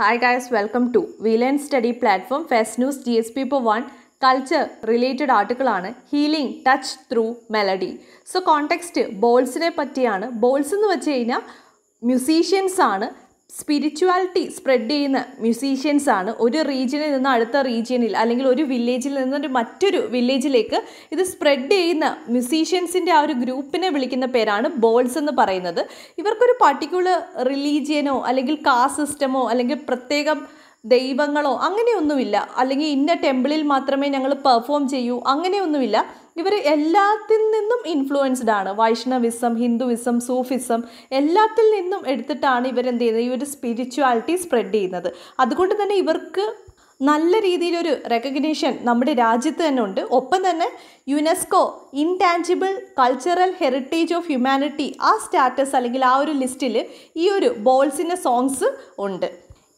hi guys welcome to വീലൻ study platform fest news G S P ഇപ്പോൾ one culture related ആർട്ടിക്കിളാണ് healing touch through melody so context ബോൾസിനെ പറ്റിയാണ് bowls എന്ന് വെച്ച് കഴിഞ്ഞാൽ മ്യൂസീഷ്യൻസ് ആണ് സ്പിരിച്വാലിറ്റി സ്പ്രെഡ് ചെയ്യുന്ന മ്യൂസീഷ്യൻസ് ആണ് ഒരു റീജിയനിൽ നിന്ന് അടുത്ത റീജിയനിൽ അല്ലെങ്കിൽ ഒരു വില്ലേജിൽ നിന്ന് മറ്റൊരു വില്ലേജിലേക്ക് ഇത് സ്പ്രെഡ് ചെയ്യുന്ന മ്യൂസീഷ്യൻസിൻ്റെ ആ ഒരു ഗ്രൂപ്പിനെ വിളിക്കുന്ന പേരാണ് ബോൾസ് എന്ന് പറയുന്നത് ഇവർക്കൊരു പർട്ടിക്കുലർ റിലീജിയനോ അല്ലെങ്കിൽ കാസ്റ്റ് സിസ്റ്റമോ അല്ലെങ്കിൽ പ്രത്യേകം ദൈവങ്ങളോ അങ്ങനെയൊന്നുമില്ല അല്ലെങ്കിൽ ഇന്ന ടെമ്പിളിൽ മാത്രമേ ഞങ്ങൾ പെർഫോം ചെയ്യൂ അങ്ങനെയൊന്നുമില്ല ഇവർ എല്ലാത്തിൽ നിന്നും ഇൻഫ്ലുവൻസ്ഡ് ആണ് വൈഷ്ണവിസം ഹിന്ദുവിസം സൂഫിസം എല്ലാത്തിൽ നിന്നും എടുത്തിട്ടാണ് എന്ത് ചെയ്യുന്നത് ഈ ഒരു സ്പിരിച്വാലിറ്റി സ്പ്രെഡ് ചെയ്യുന്നത് അതുകൊണ്ട് തന്നെ ഇവർക്ക് നല്ല രീതിയിലൊരു റെക്കഗ്നീഷൻ നമ്മുടെ രാജ്യത്ത് തന്നെ ഉണ്ട് ഒപ്പം തന്നെ UNESCO intangible cultural heritage of humanity ആ സ്റ്റാറ്റസ് അല്ലെങ്കിൽ ആ ഒരു ലിസ്റ്റിൽ ഈ ഒരു ബോൾസിൻ്റെ സോങ്സ് ഉണ്ട്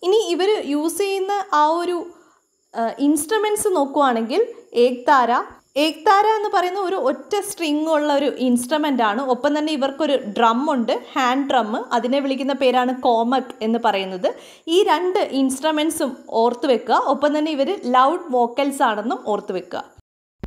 ഇനി ഇവർ യൂസ് ചെയ്യുന്ന ആ ഒരു ഇൻസ്ട്രുമെൻറ്റ്സ് നോക്കുവാണെങ്കിൽ ഏക്താര ഏക്താര എന്ന് പറയുന്ന ഒരു ഒറ്റ സ്ട്രിങ് ഉള്ള ഒരു ഇൻസ്ട്രുമെൻ്റ് ആണ് ഒപ്പം തന്നെ ഇവർക്കൊരു ഡ്രം ഉണ്ട് ഹാൻഡ് ഡ്രം അതിനെ വിളിക്കുന്ന പേരാണ് കോമക് എന്ന് പറയുന്നത് ഈ രണ്ട് ഇൻസ്ട്രുമെൻസും ഓർത്ത് വെക്കുക ഒപ്പം തന്നെ ഇവർ ലൗഡ് വോക്കൽസ് ആണെന്നും ഓർത്ത് വെക്കുക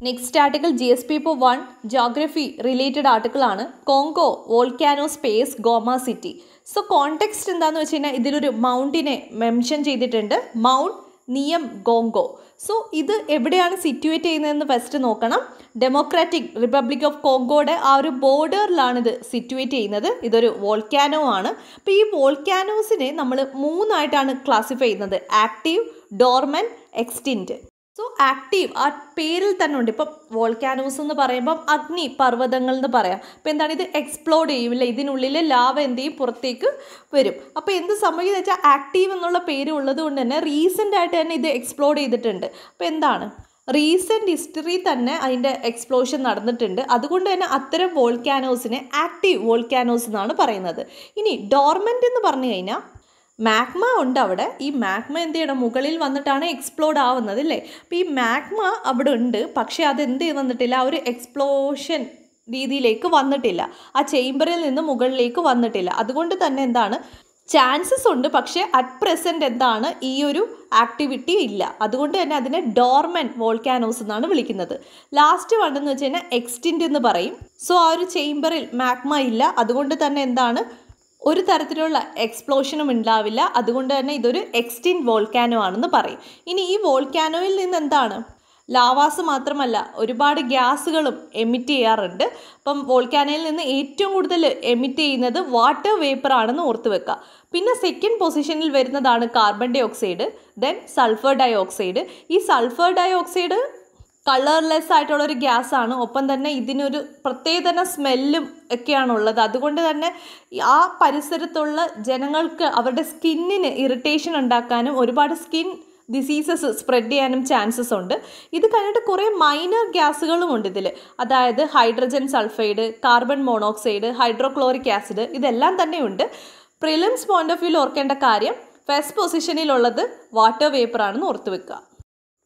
next article G S P ഇപ്പോൾ വൺ ജോഗ്രഫി റിലേറ്റഡ് ആർട്ടിക്കിൾ ആണ് Congo volcano space Goma city so context എന്താണെന്ന് വെച്ച് കഴിഞ്ഞാൽ ഇതിലൊരു മൗണ്ടിനെ മെൻഷൻ ചെയ്തിട്ടുണ്ട് മൗണ്ട് നിയം ഗോങ്കോ സോ ഇത് എവിടെയാണ് സിറ്റുവേറ്റ് ചെയ്യുന്നതെന്ന് ഫസ്റ്റ് നോക്കണം ഡെമോക്രാറ്റിക് റിപ്പബ്ലിക് ഓഫ് കോങ്കോയുടെ ആ ഒരു ബോർഡറിലാണ് ഇത് സിറ്റുവേറ്റ് ചെയ്യുന്നത് ഇതൊരു വോൾക്കാനോ ആണ് അപ്പോൾ ഈ വോൾക്കാനോസിനെ നമ്മൾ മൂന്നായിട്ടാണ് ക്ലാസിഫൈ ചെയ്യുന്നത് active dormant extinct so active ആ പേരിൽ തന്നെ ഉണ്ട് ഇപ്പം വോൾക്കാനോസ് എന്ന് പറയുമ്പം അഗ്നി പർവ്വതങ്ങൾ എന്ന് പറയാം അപ്പോൾ എന്താണ് ഇത് എക്സ്പ്ലോഡ് ചെയ്യില്ല ഇതിനുള്ളിൽ ലാവ എന്ത് ചെയ്യും പുറത്തേക്ക് വരും അപ്പോൾ എന്ത് സംഭവിക്കുന്നത് വെച്ചാൽ ആക്റ്റീവ് എന്നുള്ള പേര് ഉള്ളത് കൊണ്ട് തന്നെ റീസെൻ്റ് ആയിട്ട് തന്നെ ഇത് എക്സ്പ്ലോഡ് ചെയ്തിട്ടുണ്ട് അപ്പോൾ എന്താണ് റീസെൻറ്റ് ഹിസ്റ്ററി തന്നെ അതിൻ്റെ എക്സ്പ്ലോഷൻ നടന്നിട്ടുണ്ട് അതുകൊണ്ട് തന്നെ അത്തരം വോൾക്കാനോസിനെ ആക്റ്റീവ് വോൾക്കാനോസ് എന്നാണ് പറയുന്നത് ഇനി ഡോർമെൻ്റ് എന്ന് പറഞ്ഞു കഴിഞ്ഞാൽ മാഗ്മ ഉണ്ട് അവിടെ ഈ മാഗ്മ എന്ത് ചെയ്യണം മുകളിൽ വന്നിട്ടാണ് എക്സ്പ്ലോഡ് ആവുന്നത് അല്ലേ അപ്പോൾ ഈ മാഗ്മ അവിടെ ഉണ്ട് പക്ഷേ അത് എന്ത് വന്നിട്ടില്ല ആ ഒരു എക്സ്പ്ലോഷൻ രീതിയിലേക്ക് വന്നിട്ടില്ല ആ ചേംബറിൽ നിന്ന് മുകളിലേക്ക് വന്നിട്ടില്ല അതുകൊണ്ട് തന്നെ എന്താണ് ചാൻസസ് ഉണ്ട് പക്ഷേ അറ്റ് പ്രസൻറ്റ് എന്താണ് ഈ ഒരു ആക്ടിവിറ്റി ഇല്ല അതുകൊണ്ട് തന്നെ അതിനെ ഡോർമൻ വോൾക്കാനോസ് എന്നാണ് വിളിക്കുന്നത് ലാസ്റ്റ് വൺ എന്ന് വെച്ച് കഴിഞ്ഞാൽ എക്സ്റ്റിൻ്റ് എന്ന് പറയും സോ ആ ഒരു ചേംബറിൽ മാഗ്മ ഇല്ല അതുകൊണ്ട് തന്നെ എന്താണ് ഒരു തരത്തിലുള്ള എക്സ്പ്ലോഷനും ഉണ്ടാവില്ല അതുകൊണ്ട് തന്നെ ഇതൊരു എക്സ്റ്റിൻ വോൾക്കാനോ ആണെന്ന് പറയും ഇനി ഈ വോൾക്കാനോയിൽ നിന്ന് എന്താണ് ലാവാസ് മാത്രമല്ല ഒരുപാട് ഗ്യാസുകളും എമിറ്റ് ചെയ്യാറുണ്ട് അപ്പം വോൾക്കാനയിൽ നിന്ന് ഏറ്റവും കൂടുതൽ എമിറ്റ് ചെയ്യുന്നത് വാട്ടർ വേപ്പർ ആണെന്ന് ഓർത്ത് വെക്കുക പിന്നെ സെക്കൻഡ് പൊസിഷനിൽ വരുന്നതാണ് carbon dioxide then sulphur dioxide ഈ സൾഫർ ഡൈ ഓക്സൈഡ് കളർലെസ് ആയിട്ടുള്ള ഒരു ഗ്യാസാണ് ഒപ്പം തന്നെ ഇതിനൊരു പ്രത്യേക തന്നെ സ്മെല്ലും ഒക്കെയാണുള്ളത് അതുകൊണ്ട് തന്നെ ആ പരിസരത്തുള്ള ജനങ്ങൾക്ക് അവരുടെ സ്കിന്നിന് ഇറിറ്റേഷൻ ഉണ്ടാക്കാനും ഒരുപാട് സ്കിൻ ഡിസീസസ് സ്പ്രെഡ് ചെയ്യാനും ചാൻസസ് ഉണ്ട് ഇത് കഴിഞ്ഞിട്ട് കുറേ മൈനർ ഗ്യാസുകളും ഉണ്ട് ഇതിൽ അതായത് hydrogen sulphide carbon monoxide hydrochloric acid ഇതെല്ലാം തന്നെയുണ്ട് പ്രിലിംസ് പോയിന്റ് ഓഫ് വ്യൂവിൽ ഓർക്കേണ്ട കാര്യം ഫസ്റ്റ് പൊസിഷനിലുള്ളത് വാട്ടർ വേപ്പറാണെന്ന് ഓർത്ത് വെക്കുക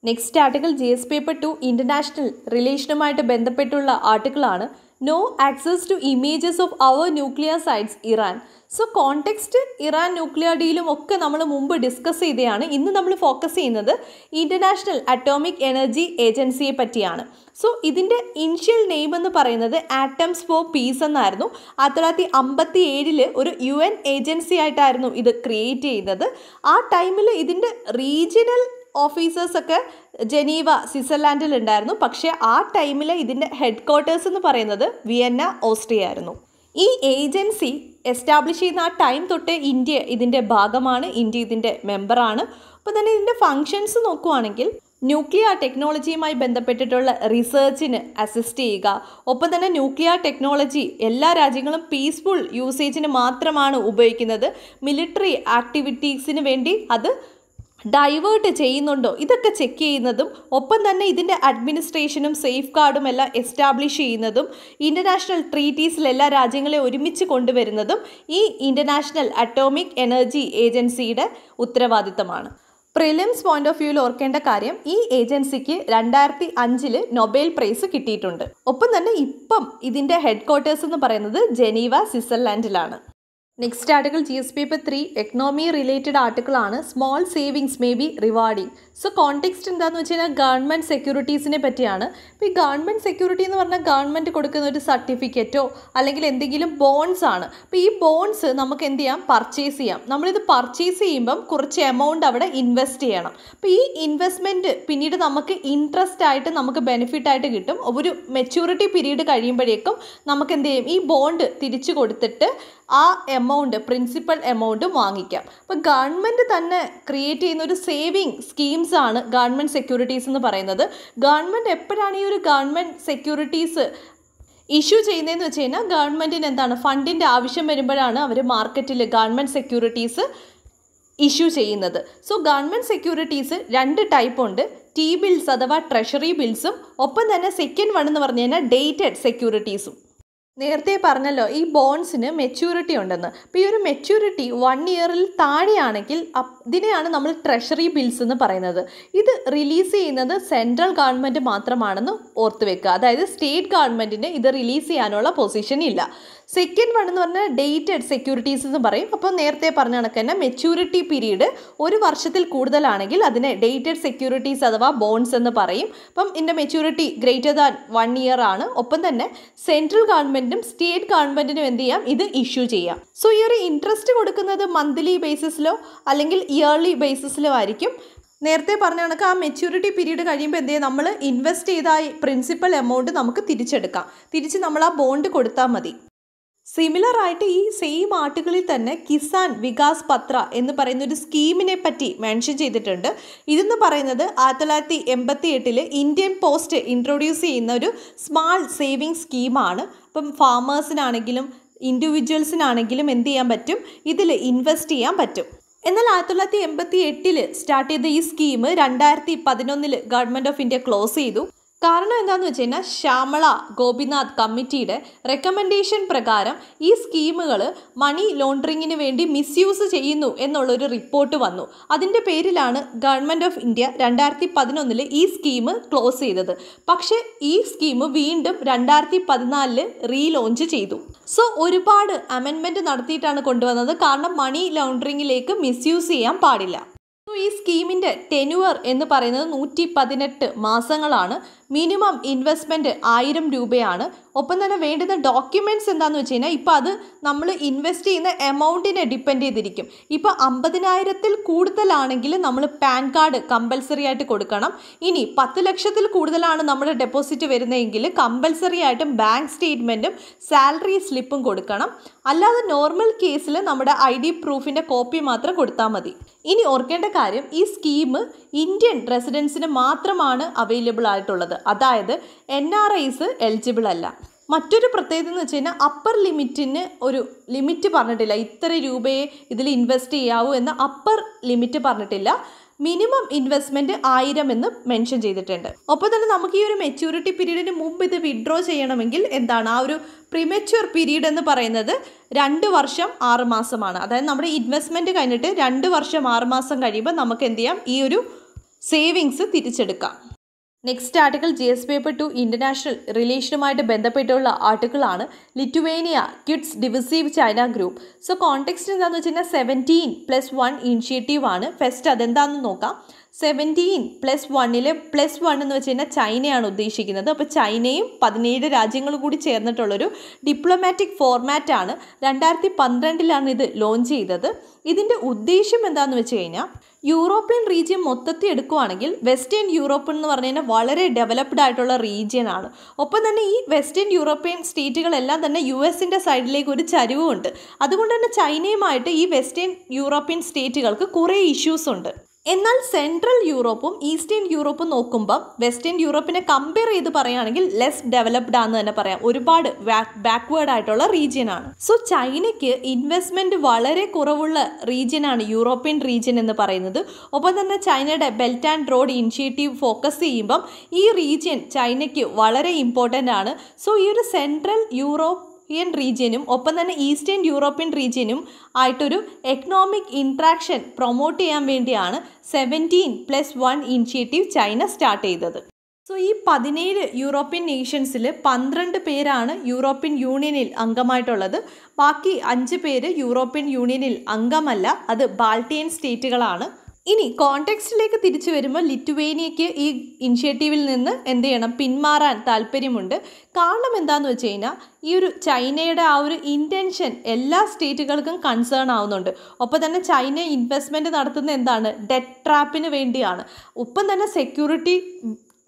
next article G S paper two international റിലേഷനുമായിട്ട് ബന്ധപ്പെട്ടുള്ള ആർട്ടിക്കിളാണ് no access to images of our nuclear sites Iran so context Iran nuclear ഡീലും ഒക്കെ നമ്മൾ മുമ്പ് ഡിസ്കസ് ചെയ്തതാണ് ഇന്ന് നമ്മൾ ഫോക്കസ് ചെയ്യുന്നത് ഇൻ്റർനാഷണൽ അറ്റോമിക് എനർജി ഏജൻസിയെ പറ്റിയാണ് സോ ഇതിൻ്റെ ഇനിഷ്യൽ നെയിം എന്ന് പറയുന്നത് ആറ്റംസ് ഫോർ പീസ് എന്നായിരുന്നു ആയിരത്തി തൊള്ളായിരത്തി അമ്പത്തി ഏഴില് ഒരു യു എൻ ഏജൻസി ആയിട്ടായിരുന്നു ഇത് ക്രിയേറ്റ് ചെയ്തത് ആ ടൈമിൽ ഇതിൻ്റെ റീജിയണൽ ഓഫീസേഴ്സൊക്കെ ജനീവ സ്വിറ്റ്സർലാൻഡിൽ ഉണ്ടായിരുന്നു പക്ഷേ ആ ടൈമിൽ ഇതിൻ്റെ ഹെഡ് ക്വാർട്ടേഴ്സ് എന്ന് പറയുന്നത് വിയന്ന ഓസ്ട്രിയ ആയിരുന്നു ഈ ഏജൻസി എസ്റ്റാബ്ലിഷ് ചെയ്യുന്ന ആ ടൈം തൊട്ട് ഇന്ത്യ ഇതിൻ്റെ ഭാഗമാണ് ഇന്ത്യ ഇതിൻ്റെ മെമ്പറാണ് അപ്പോൾ തന്നെ ഇതിൻ്റെ ഫങ്ഷൻസ് നോക്കുവാണെങ്കിൽ ന്യൂക്ലിയർ ടെക്നോളജിയുമായി ബന്ധപ്പെട്ടിട്ടുള്ള റിസർച്ചിന് അസിസ്റ്റ് ചെയ്യുക ഒപ്പം തന്നെ ന്യൂക്ലിയർ ടെക്നോളജി എല്ലാ രാജ്യങ്ങളും പീസ്ഫുൾ യൂസേജിന് മാത്രമാണ് ഉപയോഗിക്കുന്നത് മിലിറ്ററി ആക്ടിവിറ്റീസിന് വേണ്ടി അത് ഡൈവേർട്ട് ചെയ്യുന്നുണ്ടോ ഇതൊക്കെ ചെക്ക് ചെയ്യുന്നതും ഒപ്പം തന്നെ ഇതിൻ്റെ അഡ്മിനിസ്ട്രേഷനും സേഫ് ഗാർഡും എല്ലാം എസ്റ്റാബ്ലിഷ് ചെയ്യുന്നതും ഇൻ്റർനാഷണൽ ട്രീറ്റീസിൽ എല്ലാ രാജ്യങ്ങളെ ഒരുമിച്ച് കൊണ്ടുവരുന്നതും ഈ ഇൻ്റർനാഷണൽ അറ്റോമിക് എനർജി ഏജൻസിയുടെ ഉത്തരവാദിത്തമാണ് പ്രിലിംസ് പോയിന്റ് ഓഫ് വ്യൂയിൽ ഓർക്കേണ്ട കാര്യം ഈ ഏജൻസിക്ക് രണ്ടായിരത്തി അഞ്ചില് നൊബേൽ പ്രൈസ് കിട്ടിയിട്ടുണ്ട് ഒപ്പം തന്നെ ഇപ്പം ഇതിൻ്റെ ഹെഡ് ക്വാർട്ടേഴ്സ് എന്ന് പറയുന്നത് ജനീവ സ്വിറ്റ്സർലാൻഡിലാണ് next article G S paper three economy related article ആണ് small savings may be rewarding so context എന്താണെന്ന് വെച്ച് കഴിഞ്ഞാൽ ഗവൺമെൻറ് സെക്യൂരിറ്റീസിനെ പറ്റിയാണ് ഇപ്പോൾ ഈ ഗവൺമെൻറ് സെക്യൂരിറ്റി എന്ന് പറഞ്ഞാൽ ഗവൺമെൻറ് കൊടുക്കുന്ന ഒരു സർട്ടിഫിക്കറ്റോ അല്ലെങ്കിൽ എന്തെങ്കിലും ബോൺസ് ആണ് അപ്പോൾ ഈ ബോൺസ് നമുക്ക് എന്ത് ചെയ്യാം പർച്ചേസ് ചെയ്യാം നമ്മളിത് പർച്ചേസ് ചെയ്യുമ്പം കുറച്ച് എമൗണ്ട് അവിടെ ഇൻവെസ്റ്റ് ചെയ്യണം അപ്പോൾ ഈ ഇൻവെസ്റ്റ്മെൻറ്റ് പിന്നീട് നമുക്ക് ഇൻട്രസ്റ്റ് ആയിട്ട് നമുക്ക് ബെനിഫിറ്റ് ആയിട്ട് കിട്ടും ഒരു മെച്യൂരിറ്റി പീരീഡ് കഴിയുമ്പോഴേക്കും നമുക്ക് എന്ത് ചെയ്യും ഈ ബോണ്ട് തിരിച്ചു കൊടുത്തിട്ട് ആ എമൗണ്ട് പ്രിൻസിപ്പൽ എമൗണ്ട് വാങ്ങിക്കാം അപ്പോൾ ഗവൺമെൻറ് തന്നെ ക്രിയേറ്റ് ചെയ്യുന്ന ഒരു സേവിങ് സ്കീംസ് ആണ് ഗവൺമെൻറ് സെക്യൂരിറ്റീസ് എന്ന് പറയുന്നത് ഗവൺമെൻറ് എപ്പോഴാണ് ഈ ഒരു ഗവൺമെൻറ് സെക്യൂരിറ്റീസ് ഇഷ്യൂ ചെയ്യുന്നതെന്ന് വെച്ച് കഴിഞ്ഞാൽ ഗവൺമെൻറ്റിന് എന്താണ് ഫണ്ടിൻ്റെ ആവശ്യം വരുമ്പോഴാണ് അവർ മാർക്കറ്റിൽ ഗവൺമെൻറ് സെക്യൂരിറ്റീസ് ഇഷ്യൂ ചെയ്യുന്നത് സോ ഗവൺമെൻറ് സെക്യൂരിറ്റീസ് രണ്ട് ടൈപ്പ് ഉണ്ട് ടി ബിൽസ് അഥവാ ട്രഷറി ബിൽസും ഒപ്പം തന്നെ സെക്കൻഡ് വൺ എന്ന് പറഞ്ഞു കഴിഞ്ഞാൽ ഡേറ്റഡ് സെക്യൂരിറ്റീസും നേരത്തെ പറഞ്ഞല്ലോ ഈ ബോൺസിന് മെച്യൂരിറ്റി ഉണ്ടെന്ന് അപ്പോൾ ഈ ഒരു മെച്യൂരിറ്റി വൺ ഇയറിൽ താഴെയാണെങ്കിൽ ഇതിനെയാണ് നമ്മൾ ട്രഷറി ബിൽസ് എന്ന് പറയുന്നത് ഇത് റിലീസ് ചെയ്യുന്നത് സെൻട്രൽ ഗവൺമെൻറ് മാത്രമാണെന്ന് ഓർത്ത് വെക്കുക അതായത് സ്റ്റേറ്റ് ഗവൺമെൻറ്റിന് ഇത് റിലീസ് ചെയ്യാനുള്ള പൊസിഷൻ ഇല്ല സെക്കൻഡ് വൺ എന്ന് പറഞ്ഞാൽ ഡേറ്റഡ് സെക്യൂരിറ്റീസ് എന്ന് പറയും അപ്പോൾ നേരത്തെ പറഞ്ഞ കണക്ക് തന്നെ മെച്യൂരിറ്റി പീരീഡ് ഒരു വർഷത്തിൽ കൂടുതലാണെങ്കിൽ അതിനെ ഡേറ്റഡ് സെക്യൂരിറ്റീസ് അഥവാ ബോൺസ് എന്ന് പറയും അപ്പം ഇതിൻ്റെ maturity greater than one year ആണ് ഒപ്പം തന്നെ സെൻട്രൽ ഗവൺമെൻറ്റും സ്റ്റേറ്റ് ഗവൺമെൻറ്റിനും എന്ത് ചെയ്യാം ഇത് ഇഷ്യൂ ചെയ്യാം സോ ഈ ഒരു ഇൻട്രസ്റ്റ് കൊടുക്കുന്നത് മന്ത്ലി ബേസിസിലോ അല്ലെങ്കിൽ ഇയർലി ബേസിസിലോ ആയിരിക്കും നേരത്തെ പറഞ്ഞ കണക്ക് ആ മെച്യൂരിറ്റി പീരീഡ് കഴിയുമ്പോൾ എന്ത് ചെയ്യുക നമ്മൾ ഇൻവെസ്റ്റ് ചെയ്ത പ്രിൻസിപ്പൽ എമൗണ്ട് നമുക്ക് തിരിച്ചെടുക്കാം തിരിച്ച് നമ്മൾ ആ ബോണ്ട് കൊടുത്താൽ മതി സിമിലർ ആയിട്ട് ഈ സെയിം ആർട്ടിക്കിളിൽ തന്നെ കിസാൻ വികാസ് പത്ര എന്ന് പറയുന്ന ഒരു സ്കീമിനെ പറ്റി മെൻഷൻ ചെയ്തിട്ടുണ്ട് ഇതെന്ന് പറയുന്നത് ആയിരത്തി തൊള്ളായിരത്തി എൺപത്തി എട്ടിൽ ഇന്ത്യൻ പോസ്റ്റ് ഇൻട്രൊഡ്യൂസ് ചെയ്യുന്ന ഒരു സ്മാൾ സേവിങ് സ്കീമാണ് ഇപ്പം ഫാമേഴ്സിനാണെങ്കിലും ഇൻഡിവിജ്വൽസിനാണെങ്കിലും എന്ത് ചെയ്യാൻ പറ്റും ഇതിൽ ഇൻവെസ്റ്റ് ചെയ്യാൻ പറ്റും എന്നാൽ ആയിരത്തി തൊള്ളായിരത്തി എൺപത്തി എട്ടിൽ സ്റ്റാർട്ട് ചെയ്ത ഈ സ്കീം രണ്ടായിരത്തി പതിനൊന്നിൽ ഗവൺമെൻറ് ഓഫ് ഇന്ത്യ ക്ലോസ് ചെയ്തു കാരണം എന്താണെന്ന് വെച്ച് കഴിഞ്ഞാൽ ശ്യാമള ഗോപിനാഥ് കമ്മിറ്റിയുടെ റെക്കമെൻഡേഷൻ പ്രകാരം ഈ സ്കീമുകൾ മണി ലോണ്ടറിങ്ങിന് വേണ്ടി മിസ്യൂസ് ചെയ്യുന്നു എന്നുള്ളൊരു റിപ്പോർട്ട് വന്നു അതിൻ്റെ പേരിലാണ് ഗവൺമെൻറ് ഓഫ് ഇന്ത്യ രണ്ടായിരത്തി പതിനൊന്നിൽ ഈ സ്കീം ക്ലോസ് ചെയ്തത് പക്ഷേ ഈ സ്കീം വീണ്ടും രണ്ടായിരത്തി പതിനാലിൽ റീലോഞ്ച് ചെയ്തു സോ ഒരുപാട് അമെൻമെൻറ്റ് നടത്തിയിട്ടാണ് കൊണ്ടുവന്നത് കാരണം മണി ലോണ്ടറിങ്ങിലേക്ക് മിസ്യൂസ് ചെയ്യാൻ പാടില്ല ഈ സ്കീമിൻ്റെ ടെനുവർ എന്ന് പറയുന്നത് നൂറ്റി പതിനെട്ട് മാസങ്ങളാണ് മിനിമം ഇൻവെസ്റ്റ്മെൻറ്റ് ആയിരം രൂപയാണ് ഒപ്പം തന്നെ വേണ്ടുന്ന ഡോക്യുമെൻറ്റ്സ് എന്താണെന്ന് വെച്ച് കഴിഞ്ഞാൽ ഇപ്പോൾ അത് നമ്മൾ ഇൻവെസ്റ്റ് ചെയ്യുന്ന എമൗണ്ടിനെ ഡിപ്പെൻഡ് ചെയ്തിരിക്കും ഇപ്പോൾ അമ്പതിനായിരത്തിൽ കൂടുതലാണെങ്കിൽ നമ്മൾ പാൻ കാർഡ് കമ്പൽസറി ആയിട്ട് കൊടുക്കണം ഇനി പത്ത് ലക്ഷത്തിൽ കൂടുതലാണ് നമ്മുടെ ഡെപ്പോസിറ്റ് വരുന്നതെങ്കിൽ കമ്പൽസറി ആയിട്ടും ബാങ്ക് സ്റ്റേറ്റ്മെൻറ്റും സാലറി സ്ലിപ്പും കൊടുക്കണം അല്ലാതെ നോർമൽ കേസിൽ നമ്മുടെ ഐ ഡി പ്രൂഫിൻ്റെ കോപ്പി മാത്രം കൊടുത്താൽ മതി ഇനി ഓർക്കേണ്ട കാര്യം ഈ സ്കീം ഇന്ത്യൻ റെസിഡൻസിന് മാത്രമാണ് അവൈലബിൾ ആയിട്ടുള്ളത് അതായത് എൻ ആർ ഐസ് എലിജിബിൾ അല്ല മറ്റൊരു പ്രത്യേകത എന്ന് വെച്ച് കഴിഞ്ഞാൽ അപ്പർ ലിമിറ്റിന് ഒരു ലിമിറ്റ് പറഞ്ഞിട്ടില്ല ഇത്ര രൂപയെ ഇതിൽ ഇൻവെസ്റ്റ് ചെയ്യാവൂ എന്ന് അപ്പർ ലിമിറ്റ് പറഞ്ഞിട്ടില്ല മിനിമം ഇൻവെസ്റ്റ്മെൻറ്റ് ആയിരം എന്ന് മെൻഷൻ ചെയ്തിട്ടുണ്ട് ഒപ്പം തന്നെ നമുക്ക് ഈ ഒരു മെച്യൂരിറ്റി പീരീഡിന് മുമ്പ് ഇത് വിഡ്രോ ചെയ്യണമെങ്കിൽ എന്താണ് ആ ഒരു പ്രിമെച്യൂർ പീരീഡ് എന്ന് പറയുന്നത് രണ്ട് വർഷം ആറ് മാസമാണ് അതായത് നമ്മുടെ ഇൻവെസ്റ്റ്മെൻറ്റ് കഴിഞ്ഞിട്ട് രണ്ട് വർഷം ആറ് മാസം കഴിയുമ്പോൾ നമുക്ക് എന്ത് ചെയ്യാം ഈ ഒരു സേവിങ്സ് തിരിച്ചെടുക്കാം next article G S paper two international റിലേഷനുമായിട്ട് ബന്ധപ്പെട്ടുള്ള ആർട്ടിക്കിളാണ് Lithuania quits divisive China group so context എന്താണെന്ന് വെച്ച് കഴിഞ്ഞാൽ സെവൻറ്റീൻ പ്ലസ് വൺ ഇനിഷ്യേറ്റീവ് ആണ് ഫസ്റ്റ് അതെന്താണെന്ന് നോക്കാം സെവൻറ്റീൻ പ്ലസ് വണ്ണിൽ പ്ലസ് വൺ എന്ന് വെച്ച് കഴിഞ്ഞാൽ ചൈനയാണ് ഉദ്ദേശിക്കുന്നത് അപ്പോൾ ചൈനയും പതിനേഴ് രാജ്യങ്ങൾ കൂടി ചേർന്നിട്ടുള്ളൊരു ഡിപ്ലോമാറ്റിക് ഫോർമാറ്റാണ് രണ്ടായിരത്തി പന്ത്രണ്ടിലാണ് ഇത് ലോഞ്ച് ചെയ്തത് ഇതിൻ്റെ ഉദ്ദേശ്യം എന്താണെന്ന് വെച്ച് കഴിഞ്ഞാൽ യൂറോപ്യൻ റീജിയൻ മൊത്തത്തിൽ എടുക്കുവാണെങ്കിൽ വെസ്റ്റേൺ യൂറോപ്പ് എന്ന് പറഞ്ഞു കഴിഞ്ഞാൽ വളരെ ഡെവലപ്ഡ് ആയിട്ടുള്ള റീജിയനാണ് ഒപ്പം തന്നെ ഈ വെസ്റ്റേൺ യൂറോപ്യൻ സ്റ്റേറ്റുകളെല്ലാം തന്നെ യു എസിൻ്റെ സൈഡിലേക്ക് ഒരു ചരിവുമുണ്ട് അതുകൊണ്ട് തന്നെ ചൈനയുമായിട്ട് ഈ വെസ്റ്റേൺ യൂറോപ്യൻ സ്റ്റേറ്റുകൾക്ക് കുറേ ഇഷ്യൂസ് ഉണ്ട് എന്നാൽ സെൻട്രൽ യൂറോപ്പും ഈസ്റ്റേൺ യൂറോപ്പും നോക്കുമ്പം വെസ്റ്റേൺ യൂറോപ്പിനെ കമ്പയർ ചെയ്ത് പറയുകയാണെങ്കിൽ ലെസ് ഡെവലപ്ഡ് ആണെന്ന് തന്നെ പറയാം ഒരുപാട് ബാക്ക്വേർഡ് ആയിട്ടുള്ള റീജിയൻ ആണ് സോ ചൈനയ്ക്ക് ഇൻവെസ്റ്റ്മെന്റ് വളരെ കുറവുള്ള റീജിയൻ ആണ് യൂറോപ്യൻ റീജിയൻ എന്ന് പറയുന്നത് ഒപ്പം തന്നെ ചൈനയുടെ belt and road initiative focus ചെയ്യുമ്പം ഈ റീജിയൻ ചൈനയ്ക്ക് വളരെ ഇമ്പോർട്ടൻ്റ് ആണ് സോ ഈ ഒരു സെൻട്രൽ യൂറോപ്പ് യൂറോപ്യൻ റീജിയനും ഒപ്പം തന്നെ ഈസ്റ്റേൺ യൂറോപ്യൻ റീജിയനും ആയിട്ടൊരു എക്കണോമിക് ഇൻട്രാക്ഷൻ പ്രൊമോട്ട് ചെയ്യാൻ വേണ്ടിയാണ് seventeen plus one initiative China start ചെയ്തത് സോ ഈ പതിനേഴ് യൂറോപ്യൻ നേഷൻസിൽ പന്ത്രണ്ട് പേരാണ് യൂറോപ്യൻ യൂണിയനിൽ അംഗമായിട്ടുള്ളത് ബാക്കി അഞ്ച് പേര് യൂറോപ്യൻ യൂണിയനിൽ അംഗമല്ല അത് ബാൾട്ടിയൻ സ്റ്റേറ്റുകളാണ് ഇനി കോണ്ടെക്സ്റ്റിലേക്ക് തിരിച്ചു വരുമ്പോൾ ലിറ്റുവേനിയയ്ക്ക് ഈ ഇനിഷ്യേറ്റീവിൽ നിന്ന് എന്ത് ചെയ്യണം പിന്മാറാൻ താല്പര്യമുണ്ട് കാരണം എന്താണെന്ന് വെച്ച് കഴിഞ്ഞാൽ ഈ ഒരു ചൈനയുടെ ആ ഒരു ഇൻറ്റൻഷൻ എല്ലാ സ്റ്റേറ്റുകൾക്കും കൺസേൺ ആവുന്നുണ്ട് ഒപ്പം തന്നെ ചൈന ഇൻവെസ്റ്റ്മെൻറ്റ് നടത്തുന്ന എന്താണ് ഡെറ്റ് ട്രാപ്പിന് വേണ്ടിയാണ് ഒപ്പം തന്നെ സെക്യൂരിറ്റി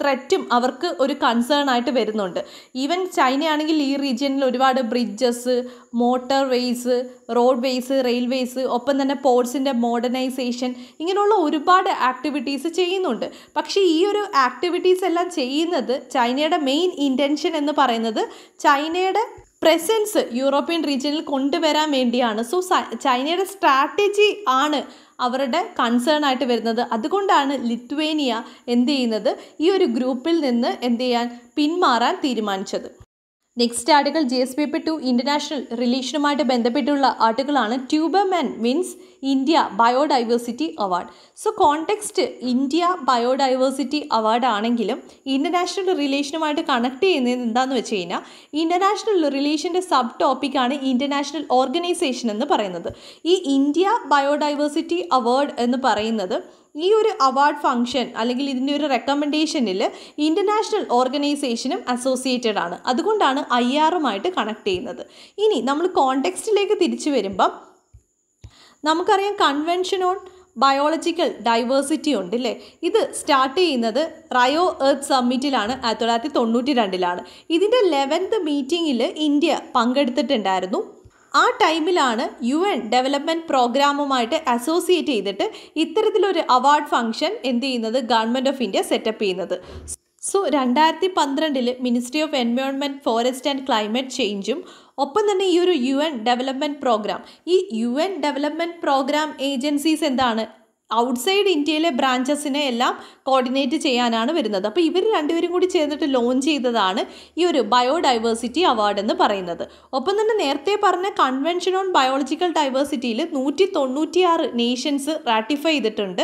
ത്രെറ്റും അവർക്ക് ഒരു കൺസേൺ ആയിട്ട് വരുന്നുണ്ട് ഈവൻ ചൈനയാണെങ്കിൽ ഈ റീജിയനിൽ ഒരുപാട് bridges motorways road railways ഒപ്പം തന്നെ പോർട്സിൻ്റെ മോഡേണൈസേഷൻ ഇങ്ങനെയുള്ള ഒരുപാട് ആക്ടിവിറ്റീസ് ചെയ്യുന്നുണ്ട് പക്ഷേ ഈ ഒരു ആക്ടിവിറ്റീസ് എല്ലാം ചെയ്യുന്നത് ചൈനയുടെ മെയിൻ ഇൻറ്റൻഷൻ എന്ന് പറയുന്നത് ചൈനയുടെ പ്രസൻസ് യൂറോപ്യൻ റീജിയനിൽ കൊണ്ടുവരാൻ വേണ്ടിയാണ് സോ ചൈനയുടെ സ്ട്രാറ്റജി ആണ് അവരുടെ കൺസേൺ ആയിട്ട് വരുന്നത് അതുകൊണ്ടാണ് ലിത്വേനിയ എന്ത് ചെയ്യുന്നത് ഈ ഒരു ഗ്രൂപ്പിൽ നിന്ന് എന്ത് ചെയ്യാൻ പിന്മാറാൻ തീരുമാനിച്ചത് next article G S paper two international റിലേഷനുമായിട്ട് ബന്ധപ്പെട്ടുള്ള ആർട്ടിക്കിളാണ് ട്യൂബർമാൻ means India biodiversity award so context India biodiversity award ആണെങ്കിലും ഇൻ്റർനാഷണൽ റിലേഷനുമായിട്ട് കണക്ട് ചെയ്യുന്നത് എന്താണെന്ന് വെച്ച് കഴിഞ്ഞാൽ ഇൻ്റർനാഷണൽ റിലേഷൻ്റെ സബ് ടോപ്പിക്കാണ് ഇൻ്റർനാഷണൽ ഓർഗനൈസേഷൻ എന്ന് പറയുന്നത് ഈ ഇന്ത്യ ബയോഡൈവേഴ്സിറ്റി അവാർഡ് എന്ന് പറയുന്നത് ഈ ഒരു അവാർഡ് ഫംഗ്ഷൻ അല്ലെങ്കിൽ ഇതിൻ്റെ ഒരു റെക്കമെൻഡേഷനിൽ ഇൻ്റർനാഷണൽ ഓർഗനൈസേഷനും അസോസിയേറ്റഡ് ആണ് അതുകൊണ്ടാണ് ഐ ആറുമായിട്ട് കണക്ട് ചെയ്യുന്നത് ഇനി നമ്മൾ കോണ്ടെക്സ്റ്റിലേക്ക് തിരിച്ചു വരുമ്പം നമുക്കറിയാം കൺവെൻഷൻ ഓൺ ബയോളജിക്കൽ ഡൈവേഴ്സിറ്റി ഉണ്ട് അല്ലേ ഇത് സ്റ്റാർട്ട് ചെയ്യുന്നത് റയോ എർത്ത് സമ്മിറ്റിലാണ് ആയിരത്തി തൊള്ളായിരത്തി തൊണ്ണൂറ്റി രണ്ടിലാണ് ഇതിൻ്റെ ലെവൻത്ത് മീറ്റിങ്ങിൽ ഇന്ത്യ പങ്കെടുത്തിട്ടുണ്ടായിരുന്നു ആ ടൈമിലാണ് യു എൻ ഡെവലപ്മെൻറ്റ് പ്രോഗ്രാമുമായിട്ട് അസോസിയേറ്റ് ചെയ്തിട്ട് ഇത്തരത്തിലൊരു അവാർഡ് ഫംഗ്ഷൻ എന്ത് ചെയ്യുന്നത് ഗവൺമെൻറ് ഓഫ് ഇന്ത്യ സെറ്റപ്പ് ചെയ്യുന്നത് സോ രണ്ടായിരത്തി പന്ത്രണ്ടിൽ ministry of environment forest and climate ചേഞ്ചും ഒപ്പം തന്നെ ഈ ഒരു യു എൻ ഡെവലപ്മെൻറ്റ് പ്രോഗ്രാം ഈ U N development programme agencies എന്താണ് ഔട്ട്സൈഡ് ഇന്ത്യയിലെ ബ്രാഞ്ചസിനെ എല്ലാം കോർഡിനേറ്റ് ചെയ്യാനാണ് വരുന്നത് അപ്പോൾ ഇവർ രണ്ടുപേരും കൂടി ചേർന്നിട്ട് ലോഞ്ച് ചെയ്തതാണ് ഈ ഒരു ബയോഡൈവേഴ്സിറ്റി അവാർഡ് എന്ന് പറയുന്നത് ഒപ്പം തന്നെ നേരത്തെ പറഞ്ഞ കൺവെൻഷൻ ഓൺ ബയോളജിക്കൽ ഡൈവേഴ്സിറ്റിയിൽ നൂറ്റി തൊണ്ണൂറ്റിയാറ് നേഷൻസ് റാറ്റിഫൈ ചെയ്തിട്ടുണ്ട്